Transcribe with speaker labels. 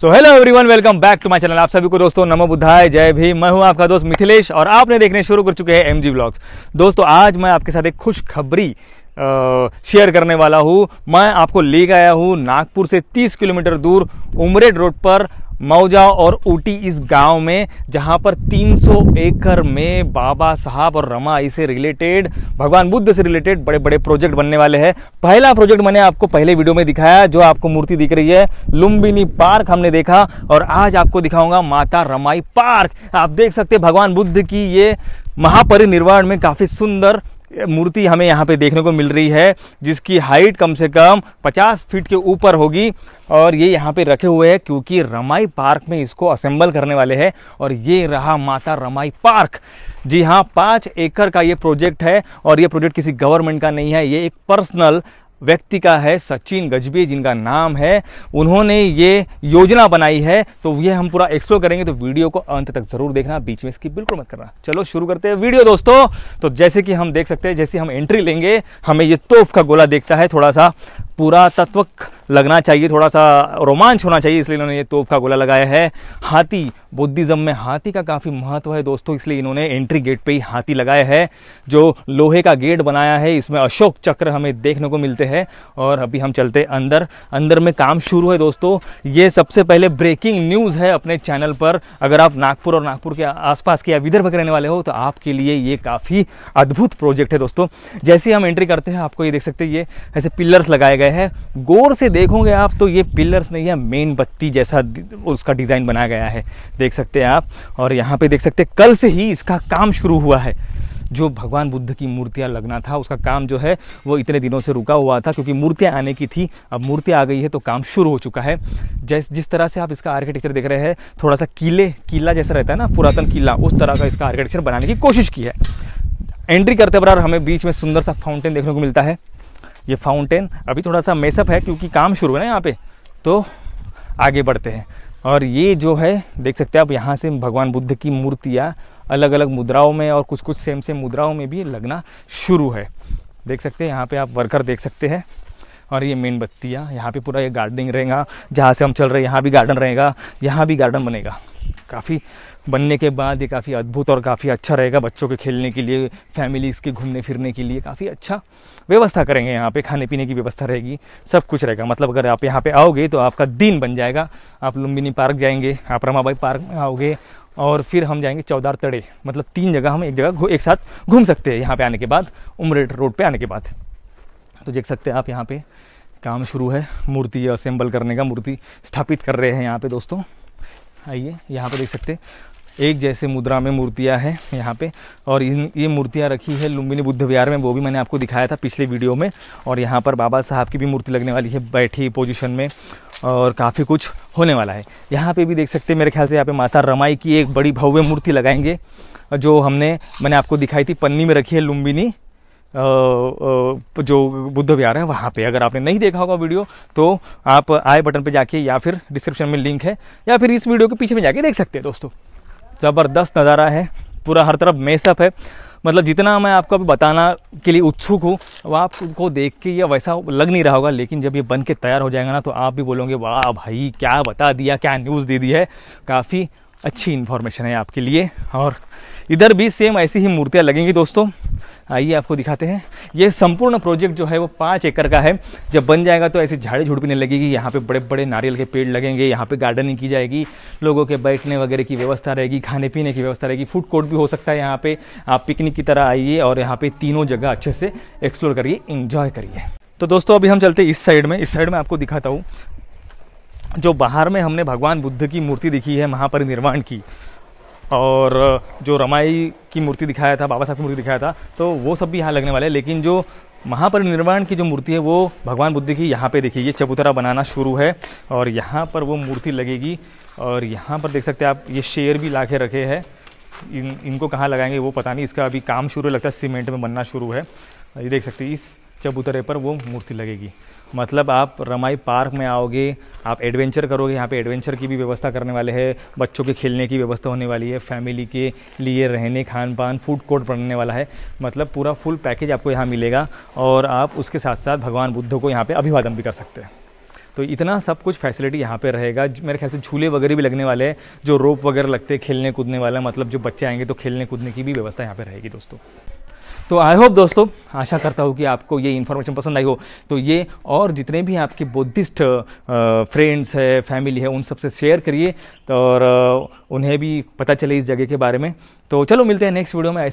Speaker 1: so hello everyone welcome back to my channel आप सभी को दोस्तों नमो बुद्धाय जय भी मैं हूं आपका दोस्त मिथिलेश और आपने देखने शुरू कर चुके हैं एम जी ब्लॉग्स दोस्तों आज मैं आपके साथ एक खुशखबरी शेयर करने वाला हूं मैं आपको लेकर आया हूं नागपुर से 30 किलोमीटर दूर उमरेड रोड पर मौजा और ऊटी इस गांव में जहां पर 300 एकड़ में बाबा साहब और रमा इसे रिलेटेड भगवान बुद्ध से रिलेटेड बड़े बड़े प्रोजेक्ट बनने वाले हैं पहला प्रोजेक्ट मैंने आपको पहले वीडियो में दिखाया जो आपको मूर्ति दिख रही है लुम्बिनी पार्क हमने देखा और आज आपको दिखाऊंगा माता रमाई पार्क आप देख सकते भगवान बुद्ध की ये महापरिनिर्वाण में काफ़ी सुंदर मूर्ति हमें यहाँ पे देखने को मिल रही है जिसकी हाइट कम से कम 50 फीट के ऊपर होगी और ये यहाँ पे रखे हुए हैं क्योंकि रमाई पार्क में इसको असेंबल करने वाले हैं और ये रहा माता रमाई पार्क जी हाँ पाँच एकड़ का ये प्रोजेक्ट है और ये प्रोजेक्ट किसी गवर्नमेंट का नहीं है ये एक पर्सनल व्यक्ति का है सचिन गजबे जिनका नाम है उन्होंने ये योजना बनाई है तो ये हम पूरा एक्सप्लोर करेंगे तो वीडियो को अंत तक जरूर देखना बीच में इसकी बिल्कुल मत करना चलो शुरू करते हैं वीडियो दोस्तों तो जैसे कि हम देख सकते हैं जैसे हम एंट्री लेंगे हमें ये तोफ का गोला देखता है थोड़ा सा तत्वक लगना चाहिए थोड़ा सा रोमांच होना चाहिए इसलिए इन्होंने ये तोप का गोला लगाया है हाथी बुद्धिज़्म में हाथी का काफ़ी महत्व है दोस्तों इसलिए इन्होंने एंट्री गेट पे ही हाथी लगाया है जो लोहे का गेट बनाया है इसमें अशोक चक्र हमें देखने को मिलते हैं और अभी हम चलते अंदर अंदर में काम शुरू है दोस्तों ये सबसे पहले ब्रेकिंग न्यूज़ है अपने चैनल पर अगर आप नागपुर और नागपुर के आसपास के या विदर्भ के रहने वाले हो तो आपके लिए ये काफ़ी अद्भुत प्रोजेक्ट है दोस्तों जैसे हम एंट्री करते हैं आपको ये देख सकते हैं ये ऐसे पिलर्स लगाए गए गए हैं गौर से देखोगे आप तो ये पिलर्स नहीं है मेन बत्ती जैसा उसका डिज़ाइन बनाया गया है देख सकते हैं आप और यहाँ पे देख सकते हैं कल से ही इसका काम शुरू हुआ है जो भगवान बुद्ध की मूर्तियाँ लगना था उसका काम जो है वो इतने दिनों से रुका हुआ था क्योंकि मूर्तियाँ आने की थी अब मूर्तियाँ आ गई है तो काम शुरू हो चुका है जैस जिस तरह से आप इसका आर्किटेक्चर देख रहे हैं थोड़ा सा किले किला जैसा रहता है ना पुरातन किला उस तरह का इसका आर्किटेक्चर बनाने की कोशिश की है एंट्री करते बराबर हमें बीच में सुंदर सा फाउंटेन देखने को मिलता है ये फाउंटेन अभी थोड़ा सा मेसअप है क्योंकि काम शुरू है ना यहाँ पे तो आगे बढ़ते हैं और ये जो है देख सकते हैं आप यहाँ से भगवान बुद्ध की मूर्तियाँ अलग अलग मुद्राओं में और कुछ कुछ सेम सेम मुद्राओं में भी लगना शुरू है देख सकते हैं यहाँ पे आप वर्कर देख सकते हैं और ये मेन बत्तियाँ यहाँ पे पूरा ये गार्डनिंग रहेगा जहाँ से हम चल रहे हैं यहाँ भी गार्डन रहेगा यहाँ भी गार्डन बनेगा काफ़ी बनने के बाद ये काफ़ी अद्भुत और काफ़ी अच्छा रहेगा बच्चों के खेलने के लिए फैमिलीज़ के घूमने फिरने के लिए काफ़ी अच्छा व्यवस्था करेंगे यहाँ पे खाने पीने की व्यवस्था रहेगी सब कुछ रहेगा मतलब अगर आप यहाँ पे आओगे तो आपका दिन बन जाएगा आप लुम्बिनी पार्क जाएंगे आप रमाबाई पार्क में आओगे और फिर हम जाएंगे चौदार तड़े मतलब तीन जगह हम एक जगह एक साथ घूम सकते हैं यहाँ पर आने के बाद उमरेट रोड पर आने के बाद तो देख सकते हैं आप यहाँ पर काम शुरू है मूर्ति असेंबल करने का मूर्ति स्थापित कर रहे हैं यहाँ पर दोस्तों आइए यहाँ पर देख सकते एक जैसे मुद्रा में मूर्तियाँ हैं यहाँ पे और इन ये मूर्तियाँ रखी है लुम्बिनी बुद्ध विहार में वो भी मैंने आपको दिखाया था पिछले वीडियो में और यहाँ पर बाबा साहब की भी मूर्ति लगने वाली है बैठी पोजिशन में और काफ़ी कुछ होने वाला है यहाँ पे भी देख सकते हैं मेरे ख्याल से यहाँ पे माता रमाई की एक बड़ी भव्य मूर्ति लगाएंगे जो हमने मैंने आपको दिखाई थी पन्नी में रखी है लुम्बिनी जो बुद्ध विहार है वहाँ पे अगर आपने नहीं देखा होगा वीडियो तो आप आई बटन पे जाके या फिर डिस्क्रिप्शन में लिंक है या फिर इस वीडियो के पीछे में जाके देख सकते हैं दोस्तों ज़बरदस्त नज़ारा है पूरा हर तरफ मेसअप है मतलब जितना मैं आपको अभी बताना के लिए उत्सुक हूँ वह आपको देख के या वैसा लग नहीं रहा होगा लेकिन जब ये बन के तैयार हो जाएगा ना तो आप भी बोलोगे वाह भाई क्या बता दिया क्या न्यूज़ दे दी है काफ़ी अच्छी इन्फॉर्मेशन है आपके लिए और इधर भी सेम ऐसी ही मूर्तियाँ लगेंगी दोस्तों आइए आपको दिखाते हैं ये संपूर्ण प्रोजेक्ट जो है वो पाँच एकड़ का है जब बन जाएगा तो ऐसी झाड़ी पीने लगेगी यहाँ पे बड़े बड़े नारियल के पेड़ लगेंगे यहाँ पे गार्डनिंग की जाएगी लोगों के बैठने वगैरह की व्यवस्था रहेगी खाने पीने की व्यवस्था रहेगी फूड कोर्ट भी हो सकता है यहाँ पे आप पिकनिक की तरह आइए और यहाँ पे तीनों जगह अच्छे से एक्सप्लोर करिए इंजॉय करिए तो दोस्तों अभी हम चलते इस साइड में इस साइड में आपको दिखाता हूँ जो बाहर में हमने भगवान बुद्ध की मूर्ति दिखी है महापरिनिर्वाण की और जो रमाई की मूर्ति दिखाया था बाबा साहब की मूर्ति दिखाया था तो वो सब भी यहाँ लगने वाले हैं लेकिन जो महापरिनिर्वाण की जो मूर्ति है वो भगवान बुद्ध की यहाँ पे देखिए ये चबूतरा बनाना शुरू है और यहाँ पर वो मूर्ति लगेगी और यहाँ पर देख सकते हैं आप ये शेर भी लाखे रखे हैं इन इनको कहाँ लगाएंगे वो पता नहीं इसका अभी काम शुरू लगता है सीमेंट में बनना शुरू है ये देख सकते इस चबूतरे पर वो मूर्ति लगेगी मतलब आप रमाई पार्क में आओगे आप एडवेंचर करोगे यहाँ पे एडवेंचर की भी व्यवस्था करने वाले हैं बच्चों के खेलने की व्यवस्था होने वाली है फैमिली के लिए रहने खान पान फूड कोर्ट बनने वाला है मतलब पूरा फुल पैकेज आपको यहाँ मिलेगा और आप उसके साथ साथ भगवान बुद्ध को यहाँ पर अभिवादन भी कर सकते हैं तो इतना सब कुछ फैसिलिटी यहाँ पे रहेगा मेरे ख्याल से झूले वगैरह भी लगने वाले हैं जो रोप वगैरह लगते हैं खेलने कूदने वाला मतलब जो बच्चे आएंगे तो खेलने कूदने की भी व्यवस्था यहाँ पे रहेगी दोस्तों तो आई होप दोस्तों आशा करता हूँ कि आपको ये इन्फॉर्मेशन पसंद आई हो तो ये और जितने भी आपके बुद्धिस्ट फ्रेंड्स है फैमिली है उन सबसे शेयर करिए और उन्हें भी पता चले इस जगह के बारे में तो चलो मिलते हैं नेक्स्ट वीडियो में